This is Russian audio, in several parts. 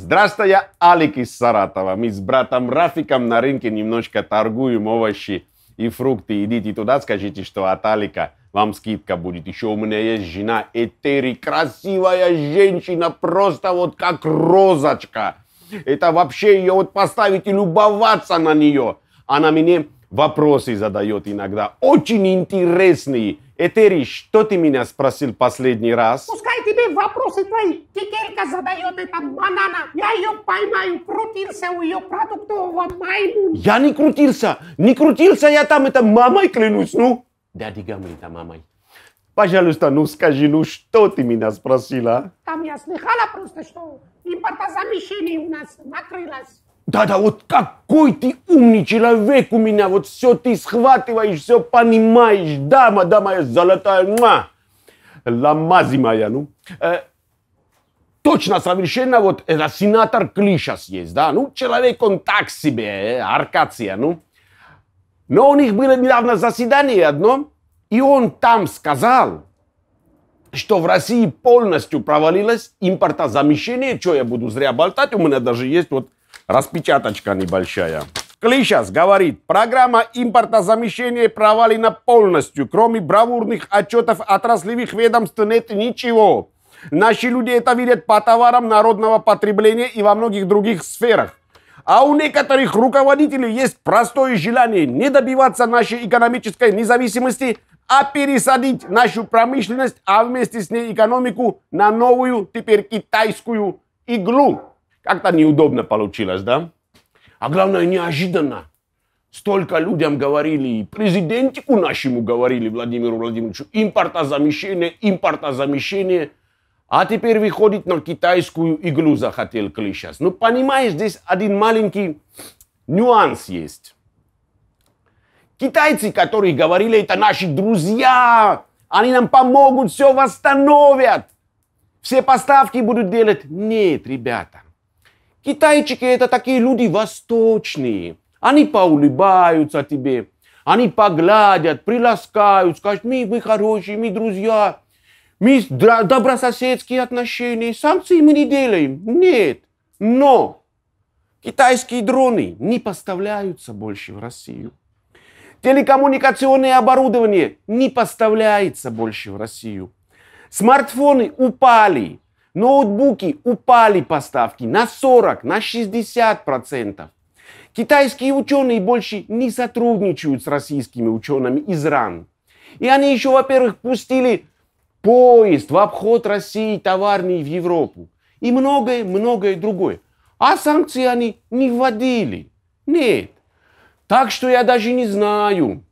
Здравствуйте, я Алик из Саратова. Мы с братом Рафиком на рынке немножко торгуем овощи и фрукты. Идите туда, скажите, что от Алика вам скидка будет. Еще у меня есть жена Этери, красивая женщина, просто вот как розочка. Это вообще ее вот поставить и любоваться на нее. Она мне вопросы задает иногда, очень интересные. Этери, что ты меня спросил последний раз? Пускай тебе вопросы твои Тикерка задает это банана. Я ее поймаю, крутился у ее продуктового майму. Я не крутился, не крутился я там, это мамой клянусь, ну. Дядя говорит, а мамой. Пожалуйста, ну скажи, ну что ты меня спросила? А? Там я слыхала просто, что импортозамещение у нас накрылось. Да-да, вот какой ты умный человек у меня, вот все ты схватываешь, все понимаешь, дама, дама, золотая, муа. Ламазима ну. Э, точно, совершенно вот это сенатор Клишас есть, да, ну, человек он так себе, э, Аркация, ну. Но у них было недавно заседание одно, и он там сказал, что в России полностью провалилось импортозамещение, что я буду зря болтать, у меня даже есть вот распечаточка небольшая. Клишас говорит, программа импортозамещения провалена полностью. Кроме бравурных отчетов отраслевых ведомств нет ничего. Наши люди это видят по товарам народного потребления и во многих других сферах. А у некоторых руководителей есть простое желание не добиваться нашей экономической независимости, а пересадить нашу промышленность, а вместе с ней экономику на новую, теперь китайскую иглу. Как-то неудобно получилось, да? А главное, неожиданно. Столько людям говорили, и президентику нашему говорили, Владимиру Владимировичу, импортозамещение, импортозамещение. А теперь выходит на китайскую иглу захотел Клишас. Ну, понимаешь, здесь один маленький нюанс есть. Китайцы, которые говорили, это наши друзья, они нам помогут, все восстановят, все поставки будут делать. Нет, ребята, Китайчики это такие люди восточные. Они поулыбаются тебе, они погладят, приласкают, скажут, мы, вы хорошие, мы друзья, мы добрососедские отношения. Санкции мы не делаем. Нет. Но китайские дроны не поставляются больше в Россию. Телекоммуникационное оборудование не поставляется больше в Россию. Смартфоны упали Ноутбуки упали поставки на 40, на 60 процентов. Китайские ученые больше не сотрудничают с российскими учеными из РАН. И они еще, во-первых, пустили поезд в обход России товарный в Европу. И многое-многое другое. А санкции они не вводили. Нет. Так что я даже не знаю,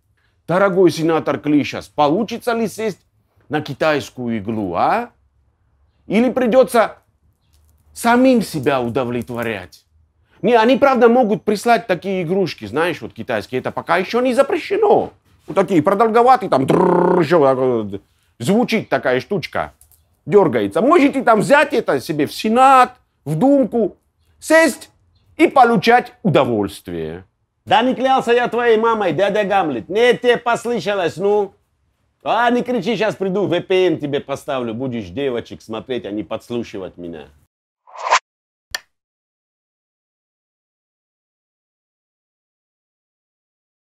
дорогой сенатор Клишас, получится ли сесть на китайскую иглу, а? Или придется самим себя удовлетворять. Не, они, правда, могут прислать такие игрушки, знаешь, вот китайские, это пока еще не запрещено. Вот такие продолговатые, там, еще, звучит такая штучка, дергается. Можете там взять это себе в Сенат, в Думку, сесть и получать удовольствие. Да не клялся я твоей мамой, дядя Гамлет. Не тебе послышалось, ну. А, не кричи, сейчас приду, VPN тебе поставлю, будешь девочек смотреть, а не подслушивать меня.